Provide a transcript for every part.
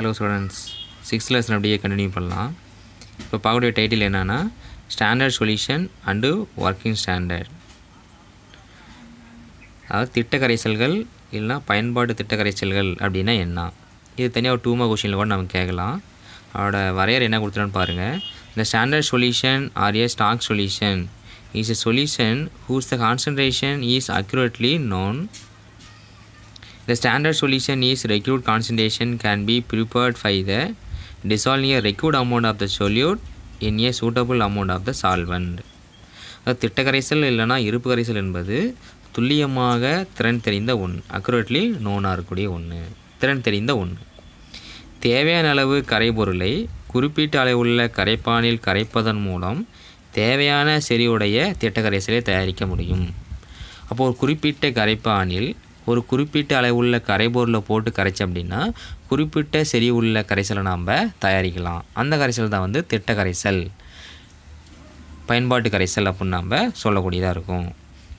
Hello students six lesson அப்படியே continue பண்ணலாம் இப்போ பார்க்கக்கூடிய டைட்டில் என்னென்னா standard solution and working standard அதாவது திட்ட கரைசல்கள் இல்லைனா பயன்பாடு திட்ட கரைசல்கள் அப்படின்னா என்ன இது தனியாக ஒரு டூமா கொஷினில் கூட நம்ம கேட்கலாம் அதோட வரையறை என்ன கொடுத்துருன்னு பாருங்கள் இந்த standard solution or a stock solution is a solution whose the concentration is accurately known The standard solution is liquid concentration can be prepared by the dissolving a liquid amount of the solute in a suitable amount of the solvent. திட்ட கரைசல் இல்லைனா இருப்பு கரைசல் என்பது துல்லியமாக திறன் தெரிந்த ஒன்று அக்யூரேட்லி நோனாக இருக்கக்கூடிய ஒன்று திறன் தெரிந்த ஒன்று தேவையான அளவு கரைபொருளை குறிப்பிட்ட அளவுள்ள கரைப்பானில் கரைப்பதன் மூலம் தேவையான செறிவுடைய திட்ட கரைசலை தயாரிக்க முடியும் அப்போது குறிப்பிட்ட கரைப்பானில் ஒரு குறிப்பிட்ட அளவுள்ள கரைபொருளை போட்டு கரைச்சி அப்படின்னா குறிப்பிட்ட செறி உள்ள கரைசலை நாம் தயாரிக்கலாம் அந்த கரைசல் தான் வந்து திட்ட கரைசல் பயன்பாட்டு கரைசல் அப்படின்னு நாம் சொல்லக்கூடியதாக இருக்கும்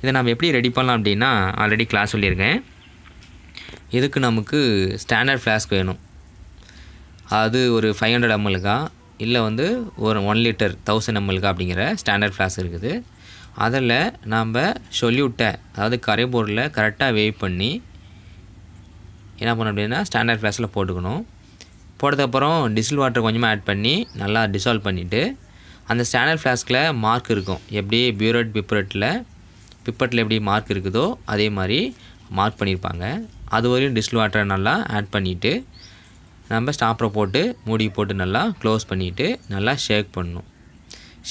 இதை நம்ம எப்படி ரெடி பண்ணலாம் அப்படின்னா ஆல்ரெடி கிளாஸ் சொல்லியிருக்கேன் இதுக்கு நமக்கு ஸ்டாண்டர்ட் ஃப்ளாஸ்க் வேணும் அது ஒரு ஃபைவ் ஹண்ட்ரட் எம்எல்கா இல்லை வந்து ஒரு ஒன் லிட்டர் தௌசண்ட் எம்எல்கா அப்படிங்கிற ஸ்டாண்டர்ட் ஃப்ளாஸ்க் இருக்குது அதில் நாம் சொல்யூட்டை அதாவது கரைபொருளை கரெக்டாக வெயிட் பண்ணி என்ன பண்ணணும் அப்படின்னா ஸ்டாண்டர்ட் ஃப்ளாஸில் போட்டுக்கணும் போட்டதுக்கப்புறம் டிசில் வாட்டர் கொஞ்சமாக ஆட் பண்ணி நல்லா டிசால்வ் பண்ணிவிட்டு அந்த ஸ்டாண்டர்ட் ஃப்ளாஸ்கில் மார்க் இருக்கும் எப்படி பியூரட் பிப்ரட்டில் பிப்பட்டில் எப்படி மார்க் இருக்குதோ அதே மாதிரி மார்க் பண்ணியிருப்பாங்க அது வரையும் டிஸ்டில் வாட்டரை நல்லா ஆட் பண்ணிவிட்டு நம்ம ஸ்டாப்பரை போட்டு மூடி போட்டு நல்லா க்ளோஸ் பண்ணிவிட்டு நல்லா ஷேக் பண்ணணும்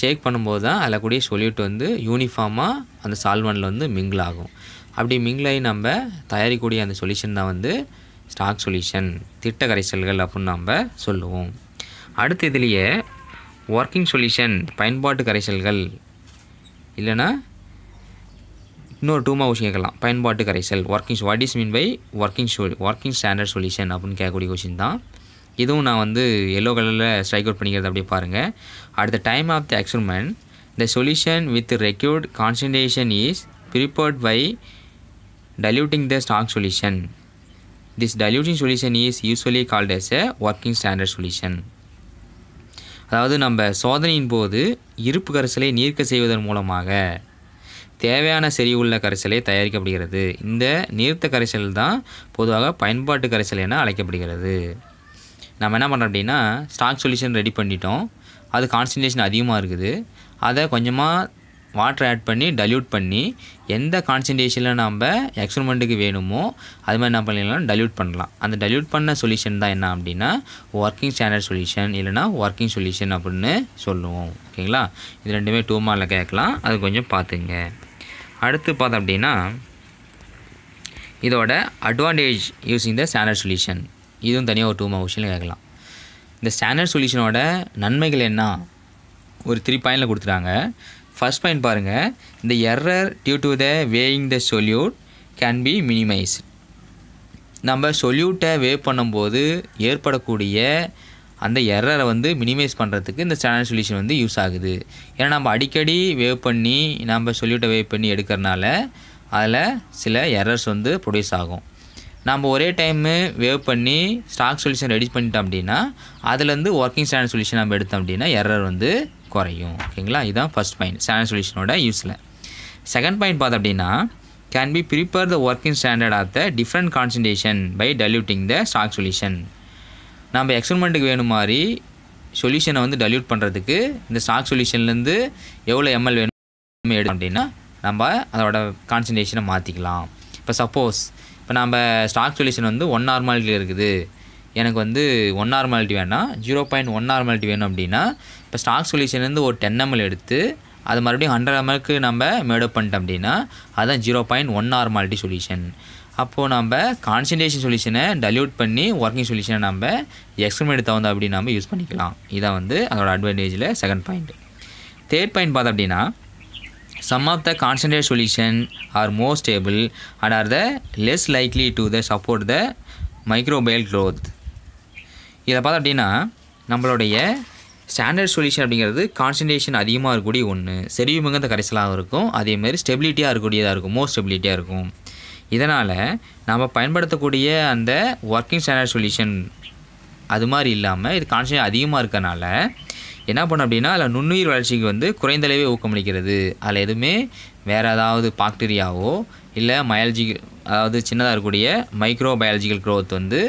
ஷேக் பண்ணும்போது தான் அதில் கூடிய சொல்யூட் வந்து யூனிஃபார்மாக அந்த சால்வனில் வந்து மிங்கிள் ஆகும் அப்படி மிங்கிளாகி நம்ம தயாரிக்கக்கூடிய அந்த சொல்யூஷன் தான் வந்து ஸ்டாக் சொல்யூஷன் திட்ட கரைசல்கள் அப்படின்னு நம்ம சொல்லுவோம் அடுத்த இதுலேயே ஒர்க்கிங் சொல்யூஷன் பயன்பாட்டு கரைசல்கள் இல்லைனா இன்னொரு டூமா விஷயம் கேட்கலாம் பயன்பாட்டு கரைசல் working what is mean by working working standard solution அப்படின்னு கேட்கக்கூடிய கொஷின் தான் இதுவும் நான் வந்து எல்லோ கலரில் ஸ்ட்ரைக் அவுட் பண்ணிக்கிறது அப்படியே பாருங்கள் at the time of the experiment the solution with required concentration is prepared by diluting the strong solution this diluting solution is usually called as a working standard solution அதாவது நம்ம சோதனையின் போது இருப்பு கரைசலை நீர்க்க செய்வதன் மூலமாக தேவையான செறிவுள்ள கரைசலை தயாரிக்கப்படுகிறது இந்த நீர்த்த கரைசல் தான் பொதுவாக பயன்பாட்டு கரைசல் என அழைக்கப்படுகிறது நம்ம என்ன பண்ணுறோம் அப்படின்னா ஸ்டாக் சொல்யூஷன் ரெடி பண்ணிட்டோம் அது கான்சன்ட்ரேஷன் அதிகமாக இருக்குது அதை கொஞ்சமாக வாட்டர் ஆட் பண்ணி டல்யூட் பண்ணி எந்த கான்சன்ட்ரேஷனில் நம்ம எக்ஸ்பெரிமெண்ட்டுக்கு வேணுமோ அது மாதிரி என்ன பண்ணிடலாம் டல்யூட் பண்ணலாம் அந்த டல்யூட் பண்ண சொல்யூஷன் தான் என்ன அப்படின்னா ஒர்க்கிங் ஸ்டாண்டர்ட் சொல்யூஷன் இல்லைனா ஒர்க்கிங் சொல்யூஷன் அப்படின்னு சொல்லுவோம் ஓகேங்களா இது ரெண்டுமே டூ மார்க்கில் கேட்கலாம் அது கொஞ்சம் பார்த்துங்க அடுத்து பார்த்தோம் அப்படின்னா இதோட advantage using the standard solution இதுவும் தனியாக ஒரு டூ மார்க் கொஷினில் கேட்கலாம் இந்த ஸ்டாண்டர்ட் சொல்யூஷனோட நன்மைகள் என்ன ஒரு த்ரீ பாயிண்டில் கொடுத்துட்டாங்க ஃபஸ்ட் பாயிண்ட் பாருங்கள் இந்த error due to the weighing the solute can be minimise நம்ம சொல்யூட்டை வே பண்ணும்போது ஏற்படக்கூடிய அந்த எரரை வந்து மினிமைஸ் பண்ணுறதுக்கு இந்த ஸ்டாண்டர்ட் சொல்யூஷன் வந்து யூஸ் ஆகுது ஏன்னா நம்ம அடிக்கடி வேவ் பண்ணி நம்ம சொல்யூட்டை வேவ் பண்ணி எடுக்கிறனால அதில் சில எரர்ஸ் வந்து ப்ரொடியூஸ் ஆகும் நம்ம ஒரே டைமு வேவ் பண்ணி ஸ்டாக் சொல்யூஷன் ரெடி பண்ணிட்டோம் அப்படின்னா அதுலேருந்து ஒர்க்கிங் ஸ்டாண்டர்ட் சொல்யூஷன் நம்ம எடுத்தோம் அப்படின்னா எரர் வந்து குறையும் ஓகேங்களா இதுதான் ஃபஸ்ட் பாயிண்ட் ஸ்டாண்டர்ட் சொல்யூஷனோட யூஸில் செகண்ட் பாயிண்ட் பார்த்தோம் அப்படின்னா can be prepare the working standard of the different concentration by diluting the stock solution நம்ம எக்ஸ்பெரிமெண்ட்டுக்கு வேணும் மாதிரி சொல்யூஷனை வந்து டல்யூட் பண்ணுறதுக்கு இந்த ஸ்டாக் சொல்யூஷன்லேருந்து எவ்வளோ எம்எல் வேணும் எடுத்தோம் அப்படின்னா நம்ம அதோட கான்சன்ட்ரேஷனை மாற்றிக்கலாம் இப்போ சப்போஸ் இப்போ நம்ம ஸ்டாக் சொல்யூஷன் வந்து ஒன் நார்மாலிட்டியில் இருக்குது எனக்கு வந்து ஒன் நார்மாலிட்டி வேணாம் ஜீரோ பாயிண்ட் ஒன் நார்மாலிட்டி வேணும் அப்படின்னா இப்போ ஸ்டாக் சொல்யூஷன்லேருந்து ஒரு டென் எம்எல் எடுத்து அது மறுபடியும் ஹண்ட்ரட் எம்எல்க்கு நம்ம மேடப் பண்ணிட்டோம் அப்படின்னா அதுதான் zero point one normality solution அப்போது நம்ம கான்சன்ட்ரேஷன் சொல்யூஷனை டல்யூட் பண்ணி ஒர்க்கிங் சொல்யூஷனை நம்ம எக்ஸ்பெரிமெண்ட் தகுந்த அப்படின்னு நம்ம யூஸ் பண்ணிக்கலாம் இதான் வந்து அதோட அட்வான்டேஜில் செகண்ட் பாயிண்ட் தேர்ட் பாயிண்ட் பார்த்தோம் அப்படின்னா some of the concentrate solution are more stable and are the less likely to the support the microbial growth இதை பார்த்தோம் அப்படின்னா நம்மளுடைய ஸ்டாண்டர்ட் சொல்யூஷன் அப்படிங்கிறது கான்சன்ட்ரேஷன் அதிகமாக இருக்கக்கூடிய ஒன்று செறிவு மிகுந்த கரைசலாக இருக்கும் அதேமாதிரி ஸ்டெபிலிட்டியாக இருக்கக்கூடியதாக இருக்கும் மோர் ஸ்டெபிலிட்டியாக இருக்கும் இதனால் நம்ம பயன்படுத்தக்கூடிய அந்த ஒர்க்கிங் ஸ்டாண்டர்ட் சொல்யூஷன் அது மாதிரி இல்லாமல் இது கான்சன்ட்ரேஷன் அதிகமாக இருக்கனால என்ன பண்ணும் அப்படின்னா அதில் நுண்ணுயிர் வளர்ச்சிக்கு வந்து குறைந்தளவே ஊக்கமளிக்கிறது அதில் எதுவுமே வேறு ஏதாவது பாக்டீரியாவோ இல்லை மயாலஜி அதாவது சின்னதாக இருக்கக்கூடிய மைக்ரோ பயாலஜிக்கல் க்ரோத் வந்து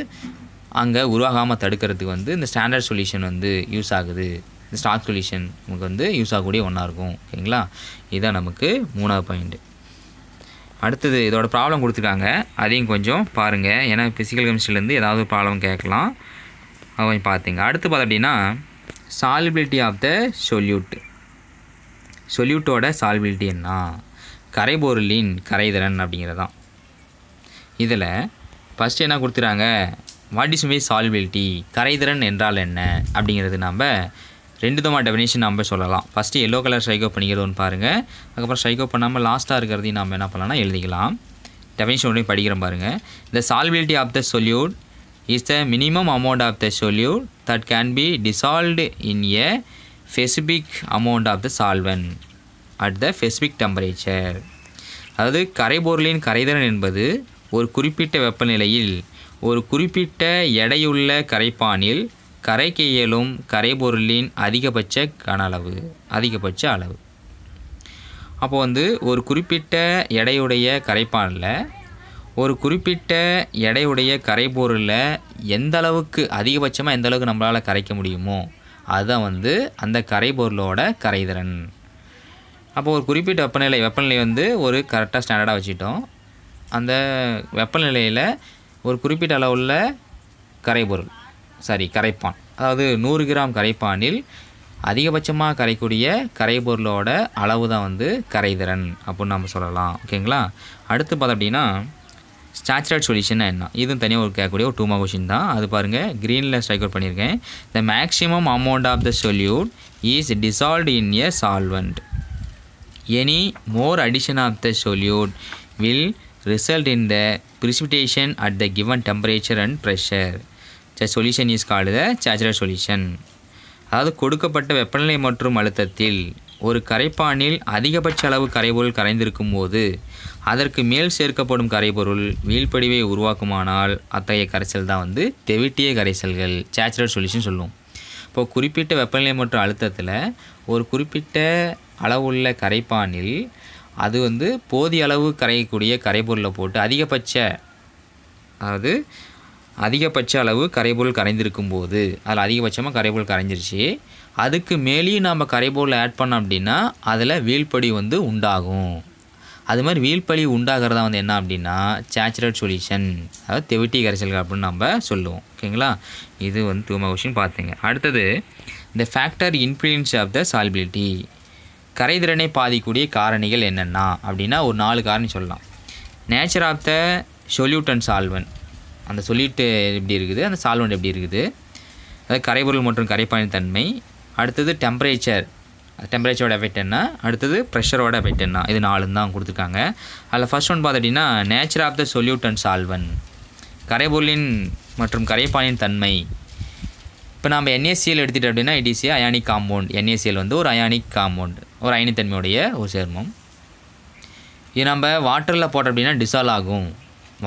அங்கே உருவாகாமல் தடுக்கிறதுக்கு வந்து இந்த ஸ்டாண்டர்ட் சொல்யூஷன் வந்து யூஸ் ஆகுது இந்த ஸ்டாக் சொல்யூஷன் நமக்கு வந்து யூஸ் ஆகக்கூடிய ஒன்றா இருக்கும் ஓகேங்களா இதுதான் நமக்கு மூணாவது பாயிண்ட்டு அடுத்தது இதோட ப்ராப்ளம் கொடுத்துருக்காங்க அதையும் கொஞ்சம் பாருங்கள் ஏன்னா ஃபிசிக்கல் கெமிஸ்ட்ரிலேருந்து ஏதாவது ப்ராப்ளம் கேட்கலாம் கொஞ்சம் பார்த்தீங்க அடுத்து பார்த்தோம் அப்படின்னா சாலிபிலிட்டி ஆஃப் த சொல்யூட் சொல்யூட்டோட சாலிபிலிட்டி என்ன கரைபொருளின் கரைதிறன் அப்படிங்கிறது தான் இதில் ஃபஸ்ட்டு என்ன கொடுத்துறாங்க வாட் இஸ் மே சால்பிலிட்டி கரைதிறன் என்றால் என்ன அப்படிங்கிறது நாம் ரெண்டு தான் டெஃபினேஷன் நம்ம சொல்லலாம் ஃபஸ்ட்டு எல்லோ கலர் ஸ்ட்ரைக்கோ பண்ணிக்கிறது பாருங்கள் அதுக்கப்புறம் ஸ்ட்ரைக்கோ பண்ணாமல் லாஸ்ட்டாக இருக்கிறதையும் நம்ம என்ன பண்ணலாம்னா எழுதிக்கலாம் டெஃபினேஷன் ஒன்றையும் படிக்கிறோம் பாருங்கள் the solubility of the solute is the minimum amount of the solute that can be dissolved in a specific amount of the solvent at the specific temperature அதாவது கரைபொருளின் கரைதிறன் என்பது ஒரு குறிப்பிட்ட வெப்பநிலையில் ஒரு குறிப்பிட்ட எடையுள்ள கரைப்பானில் கரைக்க இயலும் கரைபொருளின் அதிகபட்ச கன அளவு அதிகபட்ச அளவு அப்போது வந்து ஒரு குறிப்பிட்ட எடையுடைய கரைப்பானில் ஒரு குறிப்பிட்ட எடையுடைய கரைபொருளில் எந்த அளவுக்கு அதிகபட்சமாக எந்த அளவுக்கு நம்மளால் கரைக்க முடியுமோ அதுதான் வந்து அந்த கரைபொருளோட கரைதிறன் அப்போது ஒரு குறிப்பிட்ட வெப்பநிலை வெப்பநிலை வந்து ஒரு கரெக்டாக ஸ்டாண்டர்டாக வச்சுட்டோம் அந்த வெப்பநிலையில் ஒரு குறிப்பிட்ட அளவுள்ள கரைபொருள் சாரி கரைப்பான் அதாவது நூறு கிராம் கரைப்பானில் அதிகபட்சமாக கரைக்கூடிய கரைபொருளோட அளவு தான் வந்து கரைதிறன் அப்படின்னு நம்ம சொல்லலாம் ஓகேங்களா அடுத்து பார்த்தோம் அப்படின்னா ஸ்டாச்சுரேட் சொல்யூஷன்னா என்ன இதுவும் தனியாக ஒரு கேட்கக்கூடிய ஒரு டூமா கொஷின் தான் அது பாருங்கள் க்ரீனில் ஸ்ட்ரைக் அவுட் பண்ணியிருக்கேன் the maximum amount of the solute is dissolve in a solvent any more addition of the solute will result in the precipitation at the given temperature and pressure such solution is call the saturated solution அதாவது கொடுக்கப்பட்ட வெப்பநிலை மற்றும் அழுத்தத்தில் ஒரு கரைப்பானில் அதிகபட்ச அளவு கரைபொருள் கரைந்திருக்கும் போது அதற்கு மேல் சேர்க்கப்படும் கரைபொருள் வீழ்படிவை உருவாக்குமானால் அத்தகைய கரைசல் தான் வந்து தெவிட்டிய கரைசல்கள் சேச்சுரல் சொல்யூஷன் சொல்லுவோம் இப்போ குறிப்பிட்ட வெப்பநிலை மற்றும் அழுத்தத்தில் ஒரு குறிப்பிட்ட அளவுள்ள கரைப்பானில் அது வந்து போதிய அளவு கரையக்கூடிய கரைபொருளை போட்டு அதிகபட்ச அதாவது அதிகபட்ச அளவு கரைபொருள் கரைந்திருக்கும் போது அதில் அதிகபட்சமாக கரைபொருள் கரைஞ்சிருச்சு அதுக்கு மேலேயும் நாம் கரைபோர்டில் ஆட் பண்ணோம் அப்படின்னா அதில் வீழ்படி வந்து உண்டாகும் அது மாதிரி வீழ்பலி உண்டாகிறதா வந்து என்ன அப்படின்னா சேச்சுரல் சொல்யூஷன் அதாவது தெவிட்டி கரைசல்கள் அப்படின்னு நம்ம சொல்லுவோம் ஓகேங்களா இது வந்து தூம கொஷின் பார்த்துங்க அடுத்தது இந்த factor influence of the solubility கரைதிறனை பாதிக்கக்கூடிய காரணிகள் என்னென்னா அப்படின்னா ஒரு நாலு காரணி சொல்லலாம் nature of the solute and solvent அந்த சொல்யூட்டு எப்படி இருக்குது அந்த சால்வன் எப்படி இருக்குது அதாவது கரைபொருள் மற்றும் கரைப்பானின் தன்மை அடுத்தது டெம்பரேச்சர் டெம்பரேச்சரோட எஃபெக்ட் என்ன அடுத்தது ப்ரெஷரோட எஃபெக்ட் என்ன இது நாலுன்னு தான் கொடுத்துருக்காங்க அதில் ஃபஸ்ட் ஒன் அப்படின்னா nature of the solute and solvent கரைபொருளின் மற்றும் கரைப்பானின் தன்மை இப்போ நம்ம என்ஏசிஎல் எடுத்துகிட்டு அப்படின்னா இட் அயானிக் காம்பவுண்ட் என்ஏசிஎல் வந்து ஒரு அயானிக் காம்பவுண்ட் ஒரு அயனித்தன்மையுடைய ஒரு சேர்மம் இது நம்ம வாட்டரில் போட்டோம் அப்படின்னா டிசால் ஆகும்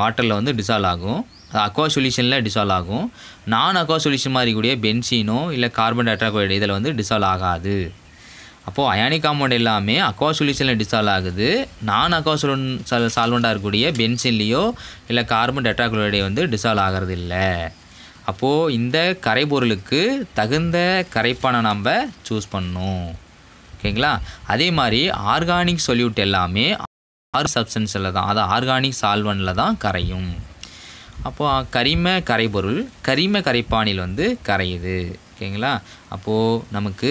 வாட்டரில் வந்து டிசால் ஆகும் அது அக்வா சொல்யூஷனில் டிசால்வ் ஆகும் நான் அக்வா சொல்யூஷன் மாதிரி கூடிய பென்சினோ இல்லை கார்பன் டெட்ராக்சைடு இதில் வந்து டிசால்வ் ஆகாது அப்போது அயானிக் காம்பவுண்ட் எல்லாமே அக்வா சொல்யூஷனில் டிசால்வ் ஆகுது நான் அக்வா சொல் சால்வெண்ட்டாக இருக்கக்கூடிய பென்சின்லேயோ இல்லை கார்பன் டெட்ராக்ளோரைடே வந்து டிசால்வ் ஆகிறது இல்லை அப்போது இந்த கரைபொருளுக்கு தகுந்த கரைப்பானை நம்ம சூஸ் பண்ணணும் ஓகேங்களா அதே மாதிரி ஆர்கானிக் சொல்யூட் எல்லாமே ஆர் சப்ஸ்டன்ஸில் தான் அதாவது ஆர்கானிக் சால்வனில் தான் கரையும் அப்போது கரிம கரைபொருள் கரிம கரைப்பானில் வந்து கரையுது ஓகேங்களா அப்போது நமக்கு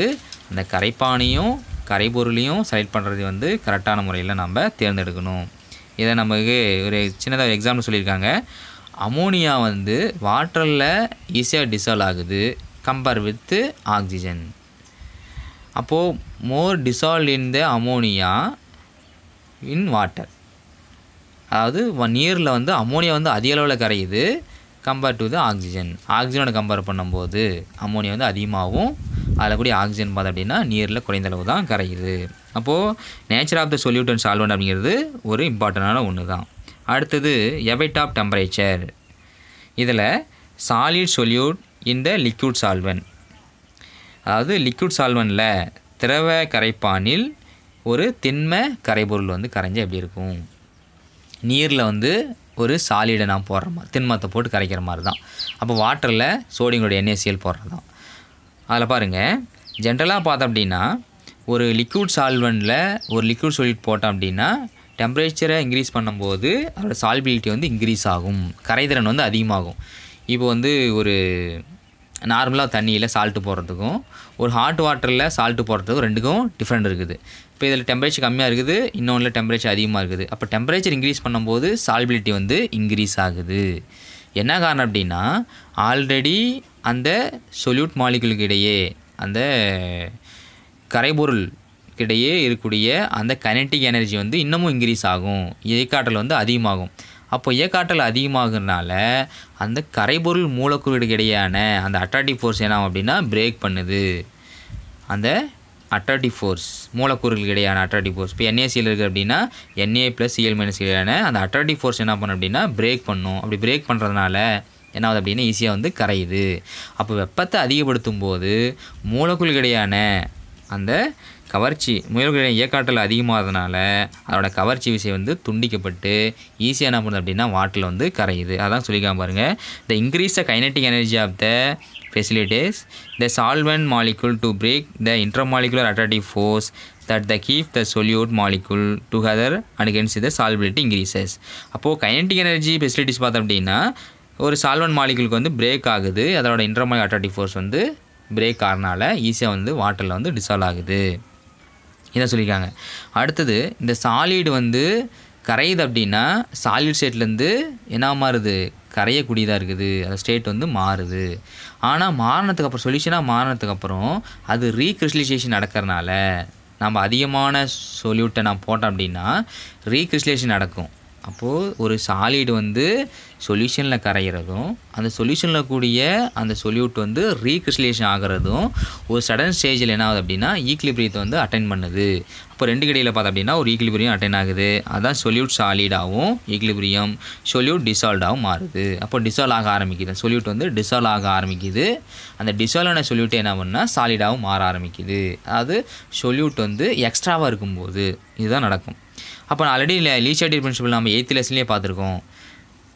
அந்த கரைப்பானியும் கரைபொருளையும் செலக்ட் பண்ணுறது வந்து கரெக்டான முறையில் நம்ம தேர்ந்தெடுக்கணும் இதை நமக்கு ஒரு சின்னதாக எக்ஸாம்பிள் சொல்லியிருக்காங்க அமோனியா வந்து வாட்டரில் ஈஸியாக டிசால்வ் ஆகுது கம்பேர் வித்து ஆக்சிஜன் அப்போது more dissolve in the ammonia in water அதாவது நீரில் வந்து அமோனியா வந்து அதிக அளவில் கரையுது கம்பேர்ட் டு த ஆக்சிஜன் ஆக்சிஜனோட கம்பேர் பண்ணும்போது அமோனியா வந்து அதிகமாகவும் அதில் கூடிய ஆக்சிஜன் பார்த்தோம் அப்படின்னா நீரில் குறைந்த அளவு தான் கரையுது அப்போது நேச்சர் ஆஃப் த சொல்யூட்டன் சால்வன் அப்படிங்கிறது ஒரு இம்பார்ட்டண்டான ஒன்று தான் அடுத்தது எபைட் ஆஃப் டெம்பரேச்சர் இதில் சாலிட் சொல்யூட் இந்த லிக்யூட் சால்வன் அதாவது லிக்யூட் சால்வனில் திரவ கரைப்பானில் ஒரு திண்ம கரைபொருள் வந்து கரைஞ்சால் எப்படி இருக்கும் நீரில் வந்து ஒரு சாலிடை நான் போடுற மாதிரி திண்மத்தை போட்டு கரைக்கிற மாதிரி தான் அப்போ வாட்டரில் சோடியங்களோட என்ஏசிஎல் போடுறது தான் அதில் பாருங்கள் ஜென்ரலாக பார்த்தோம் அப்படின்னா ஒரு லிக்யூட் சால்வெண்ட்டில் ஒரு லிக்யூட் சொல்யூட் போட்டோம் அப்படின்னா டெம்பரேச்சரை இன்க்ரீஸ் பண்ணும்போது அதோடய சால்பிலிட்டி வந்து இன்க்ரீஸ் ஆகும் கரைதிறன் வந்து அதிகமாகும் இப்போ வந்து ஒரு நார்மலாக தண்ணியில் சால்ட்டு போடுறதுக்கும் ஒரு ஹாட் வாட்டரில் சால்ட்டு போடுறதுக்கும் ரெண்டுக்கும் டிஃப்ரெண்ட் இருக்குது இப்போ இதில் டெம்பரேச்சர் கம்மியாக இருக்குது இன்னொன்றில் டெம்பரேச்சர் அதிகமாக இருக்குது அப்போ டெம்பரேச்சர் இன்க்ரீஸ் பண்ணும்போது சால்பிலிட்டி வந்து இன்க்ரீஸ் ஆகுது என்ன காரணம் அப்படின்னா ஆல்ரெடி அந்த சொல்யூட் மாலிகுலுக்கு இடையே அந்த கரைபொருள் கிடையே இருக்கக்கூடிய அந்த கனெக்டிக் எனர்ஜி வந்து இன்னமும் இன்க்ரீஸ் ஆகும் இயக்காற்றல் வந்து அதிகமாகும் அப்போ இயக்காற்றல் அதிகமாகறனால அந்த கரைபொருள் மூலக்கூறுக்கு இடையான அந்த அட்ராக்டிவ் ஃபோர்ஸ் என்ன அப்படின்னா பிரேக் பண்ணுது அந்த அட்ராக்டிவ் ஃபோர்ஸ் மூலக்கூறுகளுக்கு இடையான அட்ராக்டிவ் ஃபோர்ஸ் இப்போ என்ஏசியில் இருக்குது அப்படின்னா என்ஏ ப்ளஸ் சிஎல் மைனஸ் இடையான அந்த அட்ராக்டிவ் ஃபோர்ஸ் என்ன பண்ணும் அப்படின்னா பிரேக் பண்ணும் அப்படி பிரேக் பண்ணுறதுனால என்ன ஆகுது அப்படின்னா ஈஸியாக வந்து கரையுது அப்போ வெப்பத்தை அதிகப்படுத்தும் போது மூலக்குள் கிடையான அந்த கவர்ச்சி முயல்களின் இயக்காற்றல் அதிகமாகிறதுனால அதோட கவர்ச்சி விசை வந்து துண்டிக்கப்பட்டு ஈஸியாக என்ன பண்ணுது அப்படின்னா வாட்டில் வந்து கரையுது அதான் சொல்லிக்காம பாருங்கள் the increase the kinetic energy of the facilitates the solvent molecule to break the intermolecular attractive force that the keep the solute molecule together and hence the solubility increases அப்போது கைனட்டிக் எனர்ஜி ஃபெசிலிட்டிஸ் பார்த்தோம் அப்படின்னா ஒரு solvent மாலிகுலுக்கு வந்து break ஆகுது அதோட intermolecular attractive force வந்து break ஆகிறனால ஈஸியாக வந்து வாட்டரில் வந்து டிசால்வ் ஆகுது இதை சொல்லியிருக்காங்க அடுத்தது இந்த சாலிடு வந்து கரையுது அப்படின்னா சாலிட் ஸ்டேட்லேருந்து என்ன மாறுது கரையக்கூடியதாக இருக்குது அந்த ஸ்டேட் வந்து மாறுது ஆனால் மாறினதுக்கு அப்புறம் சொல்யூஷனாக மாறினதுக்கு அப்புறம் அது ரீக்ரிஸ்டலைசேஷன் நடக்கிறனால நம்ம அதிகமான சொல்யூட்டை நான் போட்டோம் அப்படின்னா ரீக்ரிஸ்டலைசேஷன் நடக்கும் அப்போது ஒரு சாலிடு வந்து சொல்யூஷனில் கரைகிறதும் அந்த சொல்யூஷனில் கூடிய அந்த சொல்யூட் வந்து ரீக்ரிஸ்டலேஷன் ஆகிறதும் ஒரு சடன் ஸ்டேஜில் என்ன ஆகுது அப்படின்னா ஈக்லிபிரியத்தை வந்து அட்டன் பண்ணுது அப்போ ரெண்டு கடையில் பார்த்தோம் அப்படின்னா ஒரு ஈக்லிபிரியம் அட்டன் ஆகுது அதான் சொல்யூட் சாலிடாகவும் ஈக்லிபிரியம் சொல்யூட் டிசால்வ்டாகவும் மாறுது அப்போ டிசால்வ் ஆக ஆரம்பிக்குது சொல்யூட் வந்து டிசால்வ் ஆக ஆரம்பிக்குது அந்த டிசால்வ் ஆன சொல்யூட் என்ன பண்ணால் சாலிடாகவும் மாற ஆரம்பிக்குது அதாவது சொல்யூட் வந்து எக்ஸ்ட்ராவாக இருக்கும்போது இதுதான் நடக்கும் அப்போ நான் ஆல்ரெடி லீஷாட்டிவ் பிரின்சிபல் நம்ம எயித்து லெசன்லேயே பார்த்துருக்கோம்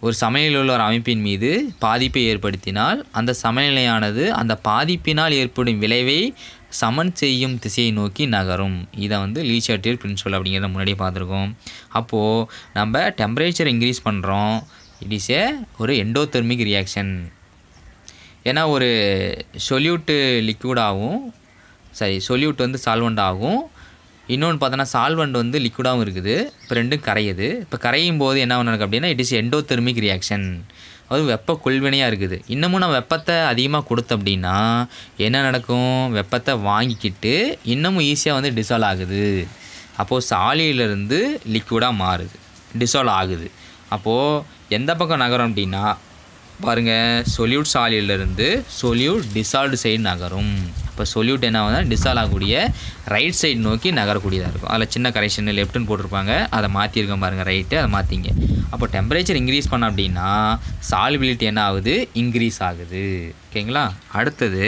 ஒரு சமநிலையில் உள்ள ஒரு அமைப்பின் மீது பாதிப்பை ஏற்படுத்தினால் அந்த சமநிலையானது அந்த பாதிப்பினால் ஏற்படும் விளைவை சமன் செய்யும் திசையை நோக்கி நகரும் இதை வந்து லீச்சர்டியர் பிரின்சிபல் அப்படிங்கிறத முன்னாடியே பார்த்துருக்கோம் அப்போது நம்ம டெம்பரேச்சர் இன்க்ரீஸ் பண்ணுறோம் இட் இஸ் ஏ ஒரு எண்டோதெர்மிக் ரியாக்ஷன் ஏன்னா ஒரு சொல்யூட்டு லிக்விடாகவும் சரி சொல்யூட் வந்து சால்வெண்ட் ஆகும் இன்னொன்று பார்த்தோன்னா சால்வண்ட் வந்து லிக்விடாகவும் இருக்குது இப்போ ரெண்டும் கரையுது இப்போ கரையும் போது என்ன நடக்கும் அப்படின்னா இட் இஸ் எண்டோதெர்மிக் ரியாக்ஷன் அது வெப்ப கொள்வினையாக இருக்குது இன்னமும் நம்ம வெப்பத்தை அதிகமாக கொடுத்த அப்படின்னா என்ன நடக்கும் வெப்பத்தை வாங்கிக்கிட்டு இன்னமும் ஈஸியாக வந்து டிசால்வ் ஆகுது அப்போது சாலியிலிருந்து லிக்விடாக மாறுது டிசால்வ் ஆகுது அப்போது எந்த பக்கம் நகரும் அப்படின்னா பாருங்கள் சொல்யூட் சாலியிலிருந்து சொல்யூட் டிசால்வ் சைடு நகரும் இப்போ சொல்யூட் என்ன வந்தால் டிசால் ஆகக்கூடிய ரைட் சைடு நோக்கி நகரக்கூடியதாக இருக்கும் அதில் சின்ன கரெக்ஷன் லெஃப்ட்டுன்னு போட்டிருப்பாங்க அதை மாற்றிருக்க பாருங்கள் ரைட்டு அதை மாற்றிங்க அப்போ டெம்பரேச்சர் இன்க்ரீஸ் பண்ண அப்படின்னா சால்பிலிட்டி என்ன ஆகுது இன்க்ரீஸ் ஆகுது ஓகேங்களா அடுத்தது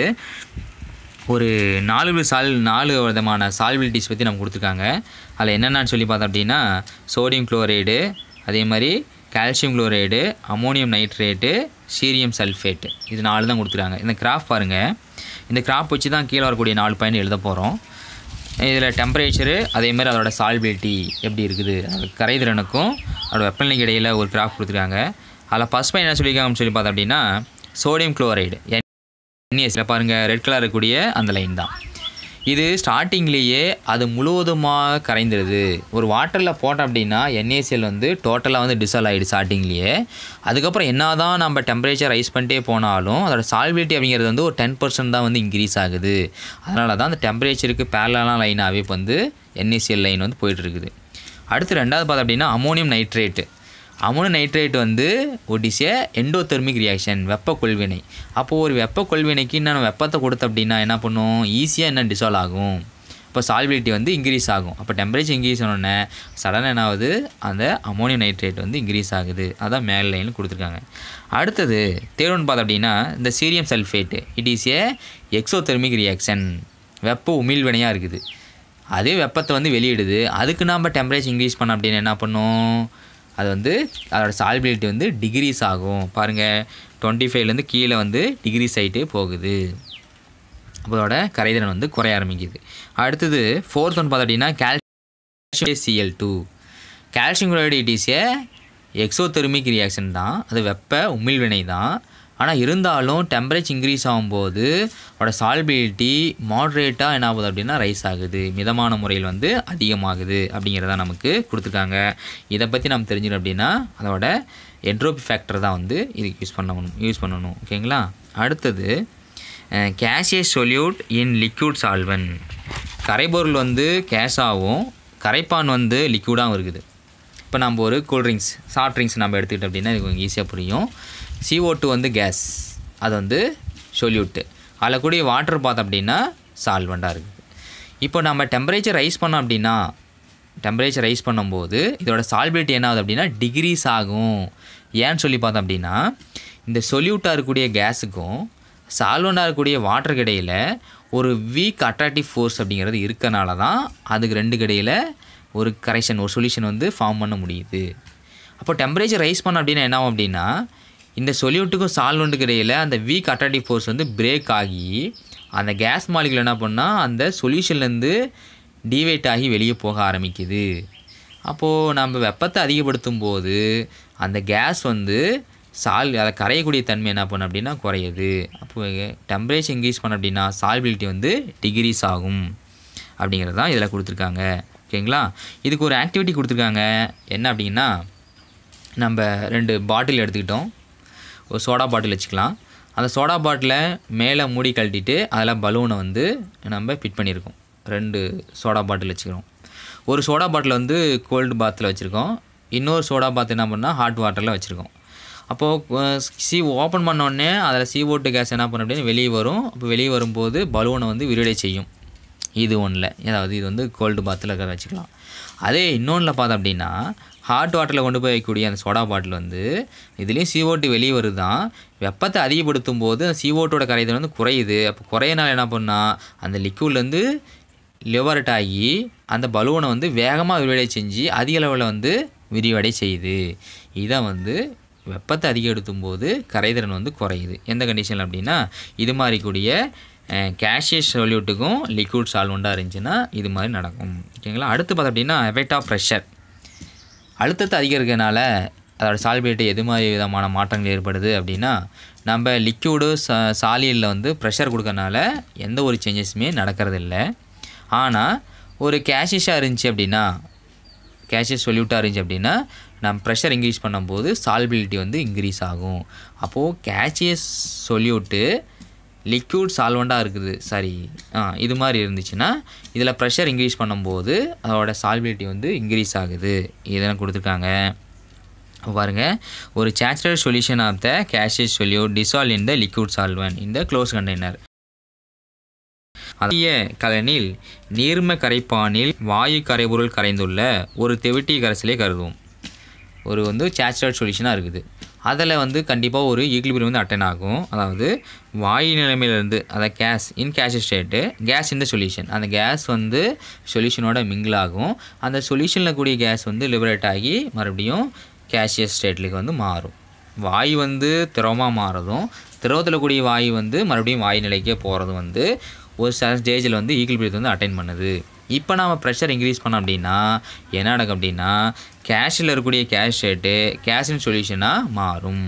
ஒரு நாலு சால் நாலு விதமான சால்பிலிட்டிஸ் பற்றி நம்ம கொடுத்துருக்காங்க அதில் என்னென்னு சொல்லி பார்த்தோம் அப்படின்னா சோடியம் குளோரைடு அதே மாதிரி calcium chloride ammonium nitrate cerium sulphate இது நாலு தான் கொடுத்துருக்காங்க இந்த கிராஃப் பாருங்கள் இந்த கிராப் வச்சு தான் கீழே வரக்கூடிய நாலு பயணம் எழுத போகிறோம் இதில் டெம்பரேச்சரு அதேமாதிரி அதோட சால்பிலிட்டி எப்படி இருக்குது கரை கரைதிறனுக்கும் அதோட வெப்பநிலைக்கு இடையில் ஒரு கிராஃப் கொடுத்துருக்காங்க அதில் ஃபஸ்ட் பாயிண்ட் என்ன சொல்லியிருக்காங்கன்னு சொல்லி பார்த்தோம் அப்படின்னா சோடியம் குளோரைடு என்எஸ்சில் பாருங்கள் ரெட் கலர் இருக்கக்கூடிய அந்த லைன் தான் இது ஸ்டார்டிங்லேயே அது முழுவதுமாக கரைந்துடுது ஒரு வாட்டரில் போட்டோம் அப்படின்னா என்ஏசிஎல் வந்து டோட்டலாக வந்து டிசால்வ் ஆகிடுது ஸ்டார்டிங்லேயே அதுக்கப்புறம் என்ன தான் நம்ம டெம்பரேச்சர் ரைஸ் பண்ணிட்டே போனாலும் அதோட சால்பிலிட்டி அப்படிங்கிறது வந்து ஒரு டென் பர்சன்ட் தான் வந்து இன்க்ரீஸ் ஆகுது அதனால தான் அந்த டெம்பரேச்சருக்கு பேரலான லைனாகவே இப்போ வந்து என்ஏசிஎல் லைன் வந்து போயிட்டுருக்குது அடுத்து ரெண்டாவது பார்த்தோம் அப்படின்னா அமோனியம் நைட்ரேட்டு அமோனியம் நைட்ரேட் வந்து ஒடிசிய எண்டோதெர்மிக் ரியாக்ஷன் வெப்ப கொள்வினை அப்போது ஒரு வெப்ப கொள்வினைக்கு இன்னும் வெப்பத்தை கொடுத்த அப்படின்னா என்ன பண்ணும் ஈஸியாக என்ன டிசால்வ் ஆகும் இப்போ சால்பிலிட்டி வந்து இன்க்ரீஸ் ஆகும் அப்போ டெம்பரேச்சர் இன்க்ரீஸ் ஆனோடனே சடனாக என்ன ஆகுது அந்த அமோனியம் நைட்ரேட் வந்து இன்க்ரீஸ் ஆகுது அதான் மேல் லைனில் கொடுத்துருக்காங்க அடுத்தது தேர்வுன்னு பார்த்தோம் அப்படின்னா இந்த cerium sulphate it is a exothermic reaction வெப்ப உமிழ்வினையாக இருக்குது அதே வெப்பத்தை வந்து வெளியிடுது அதுக்கு நாம் டெம்பரேச்சர் இன்க்ரீஸ் பண்ண அப்படின்னு என்ன பண்ணும் அது வந்து அதோட சால்பிலிட்டி வந்து டிகிரிஸ் ஆகும் பாருங்கள் டுவெண்ட்டி ஃபைவ்லேருந்து கீழே வந்து டிகிரிஸ் ஆகிட்டே போகுது அதோட கரைதிறன் வந்து குறைய ஆரம்பிக்குது அடுத்தது ஃபோர்த் ஒன் பார்த்தீங்கன்னா calcium CL two calcium chloride it is exothermic reaction தான் அது வெப்ப உமிழ்வினை தான் ஆனால் இருந்தாலும் டெம்பரேச்சர் இன்க்ரீஸ் ஆகும்போது அதோட சால்பிலிட்டி மாட்ரேட்டாக என்ன ஆகுது அப்படின்னா ரைஸ் ஆகுது மிதமான முறையில் வந்து அதிகமாகுது அப்படிங்கிறத நமக்கு கொடுத்துருக்காங்க இதை பற்றி நம்ம தெரிஞ்சிடும் அப்படின்னா அதோட என்ட்ரோபி ஃபேக்டர் தான் வந்து இதுக்கு யூஸ் பண்ணணும் யூஸ் பண்ணணும் ஓகேங்களா அடுத்தது கேஷே சொல்யூட் இன் லிக்யூட் சால்வன் கரைபொருள் வந்து கேஷாகவும் கரைப்பான் வந்து லிக்யூடாகவும் இருக்குது இப்போ நம்ம ஒரு கூல்ட்ரிங்க்ஸ் சாஃப்ட் ட்ரிங்க்ஸ் நம்ம எடுத்துக்கிட்டோம் அப்படின்னா இது கொஞ்சம் ஈஸியாக புரியும் சிஓ டூ வந்து கேஸ் அது வந்து சொல்யூட்டு அதில் கூடிய வாட்டர் பார்த்தோம் அப்படின்னா சால்வெண்ட்டாக இருக்குது இப்போ நம்ம டெம்பரேச்சர் ரைஸ் பண்ணோம் அப்படின்னா டெம்பரேச்சர் ரைஸ் பண்ணும்போது இதோட சால்பிலிட்டி என்ன ஆகுது அப்படின்னா டிகிரிஸ் ஆகும் ஏன்னு சொல்லி பார்த்தோம் அப்படின்னா இந்த சொல்யூட்டாக இருக்கக்கூடிய கேஸுக்கும் சால்வெண்ட்டாக இருக்கக்கூடிய வாட்டருக்கு இடையில் ஒரு வீக் அட்ராக்டிவ் ஃபோர்ஸ் அப்படிங்கிறது இருக்கனால தான் அதுக்கு ரெண்டு இடையில் ஒரு கரெக்ஷன் ஒரு சொல்யூஷன் வந்து ஃபார்ம் பண்ண முடியுது அப்போ டெம்பரேச்சர் ரைஸ் பண்ண அப்படின்னா என்ன ஆகும் அப்படின்னா இந்த சொல்யூட்டுக்கும் சால்வெண்ட்டுக்கு இடையில் அந்த வீக் அட்ராக்டிவ் ஃபோர்ஸ் வந்து பிரேக் ஆகி அந்த கேஸ் மாலிகுல் என்ன பண்ணால் அந்த சொல்யூஷன்லேருந்து டிவைட் ஆகி வெளியே போக ஆரம்பிக்குது அப்போது நம்ம வெப்பத்தை அதிகப்படுத்தும் போது அந்த கேஸ் வந்து சால் அதை கரையக்கூடிய தன்மை என்ன பண்ணும் அப்படின்னா குறையுது அப்போ டெம்பரேச்சர் இன்க்ரீஸ் பண்ண அப்படின்னா சால்பிலிட்டி வந்து டிகிரீஸ் ஆகும் அப்படிங்கிறது தான் இதில் கொடுத்துருக்காங்க ஓகேங்களா இதுக்கு ஒரு ஆக்டிவிட்டி கொடுத்துருக்காங்க என்ன அப்படின்னா நம்ம ரெண்டு பாட்டில் எடுத்துக்கிட்டோம் ஒரு சோடா பாட்டில் வச்சுக்கலாம் அந்த சோடா பாட்டிலை மேலே மூடி கழட்டிட்டு அதில் பலூனை வந்து நம்ம ஃபிட் பண்ணியிருக்கோம் ரெண்டு சோடா பாட்டில் வச்சுக்கிறோம் ஒரு சோடா பாட்டில் வந்து கோல்டு பாத்தில் வச்சுருக்கோம் இன்னொரு சோடா பாத் என்ன பண்ணால் ஹாட் வாட்டரில் வச்சுருக்கோம் அப்போது சி ஓப்பன் பண்ணோடனே அதில் சி ஓட்டு கேஸ் என்ன பண்ண அப்படின்னு வெளியே வரும் அப்போ வெளியே வரும்போது பலூனை வந்து விரிவடை செய்யும் இது ஒன்றில் ஏதாவது இது வந்து கோல்டு பாத்தில் வச்சுக்கலாம் அதே இன்னொன்றில் பார்த்தோம் அப்படின்னா ஹாட் வாட்டரில் கொண்டு போய் வைக்கக்கூடிய அந்த சோடா பாட்டில் வந்து இதுலேயும் சிஓட்டு வெளியே வருது தான் வெப்பத்தை அதிகப்படுத்தும் போது அந்த சிஓட்டோட கரைதல் வந்து குறையுது அப்போ குறையினால் என்ன பண்ணால் அந்த லிக்யூட்லேருந்து லிவரட் ஆகி அந்த பலூனை வந்து வேகமாக விரிவடை செஞ்சு அதிக அளவில் வந்து விரிவடை செய்யுது இதை வந்து வெப்பத்தை அதிகப்படுத்தும் போது கரைதிறன் வந்து குறையுது எந்த கண்டிஷனில் அப்படின்னா இது மாதிரி கூடிய கேஷியஸ் சொல்யூட்டுக்கும் லிக்விட் சால்வெண்ட்டாக இருந்துச்சுன்னா இது மாதிரி நடக்கும் ஓகேங்களா அடுத்து பார்த்தோம் அப்படின்னா எஃபெக்ட் ஆஃப் ப்ரெஷர் அழுத்தத்தை அதிகரிக்கிறதுனால அதோடய சால்பிலிட்டி எது மாதிரி விதமான மாற்றங்கள் ஏற்படுது அப்படின்னா நம்ம லிக்யூடு ச சாலியில் வந்து ப்ரெஷர் கொடுக்கறனால எந்த ஒரு சேஞ்சஸுமே நடக்கிறதில்ல ஆனால் ஒரு கேஷிஷாக இருந்துச்சு அப்படின்னா கேஷியஸ் சொல்யூட்டாக இருந்துச்சு அப்படின்னா நம்ம ப்ரெஷர் இன்க்ரீஸ் பண்ணும்போது சால்பிலிட்டி வந்து இன்க்ரீஸ் ஆகும் அப்போது கேஷியஸ் சொல்யூட்டு லிக்யூட் சால்வெண்ட்டாக இருக்குது சாரி இது மாதிரி இருந்துச்சுன்னா இதில் ப்ரெஷர் இன்க்ரீஸ் பண்ணும்போது அதோட சால்பிலிட்டி வந்து இன்க்ரீஸ் ஆகுது இதெல்லாம் கொடுத்துருக்காங்க பாருங்கள் ஒரு saturate solution of the gaseous solute dissolve in the liquid solvent இந்த க்ளோஸ் கண்டெய்னர் அதிக கலனில் நீர்ம கரைப்பானில் வாயு கரைபொருள் கரைந்துள்ள ஒரு தெவிட்டி கரைசலே கருதும் ஒரு வந்து சேச்சுரேட் சொல்யூஷனாக இருக்குது அதில் வந்து கண்டிப்பாக ஒரு ஈக்லிபிரியம் வந்து அட்டன் ஆகும் அதாவது வாயு நிலைமையிலேருந்து அதாவது gas in gas state gas இந்த சொல்யூஷன் அந்த கேஸ் வந்து சொல்யூஷனோட மிங்கிள் ஆகும் அந்த சொல்யூஷனில் கூடிய கேஸ் வந்து லிபரேட் ஆகி மறுபடியும் கேஷியஸ் ஸ்டேட்லுக்கு வந்து மாறும் வாயு வந்து திரவமாக மாறதும் திரவத்தில் கூடிய வாயு வந்து மறுபடியும் வாயு நிலைக்கே போகிறது வந்து ஒரு ஸ்டேஜில் வந்து ஈக்கிள் பிரியத்தை வந்து அட்டைன் பண்ணுது இப்போ நாம் ப்ரெஷர் இன்க்ரீஸ் பண்ணோம் அப்படின்னா என்ன நடக்கும் அப்படின்னா கேஷில் இருக்கக்கூடிய கேஷ் ரேட்டு கேஷின் சொல்யூஷனாக மாறும்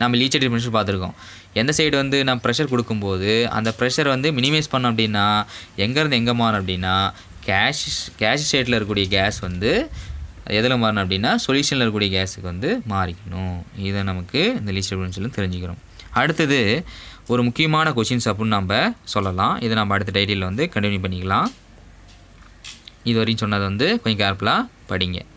நம்ம லீச்சர் டிஃபரன்ஷியல் பார்த்துருக்கோம் எந்த சைடு வந்து நம்ம ப்ரெஷர் கொடுக்கும்போது அந்த ப்ரெஷர் வந்து மினிமைஸ் பண்ணோம் அப்படின்னா எங்கேருந்து எங்கே மாறும் அப்படின்னா கேஷ் கேஷ் ஸ்டேட்டில் இருக்கக்கூடிய கேஸ் வந்து எதில் மாறணும் அப்படின்னா சொல்யூஷனில் இருக்கக்கூடிய கேஸுக்கு வந்து மாறிக்கணும் இதை நமக்கு இந்த லீச்சர் டிஃபரன்ஷியலும் தெரிஞ்சுக்கிறோம் அடுத்தது ஒரு முக்கியமான கொஷின்ஸ் அப்படின்னு நம்ம சொல்லலாம் இதை நம்ம அடுத்த டைட்டில் வந்து கண்டினியூ பண்ணிக்கலாம் இது வரையும் சொன்னது வந்து கொஞ்சம் கேர்ஃபுல்லாக படிங்க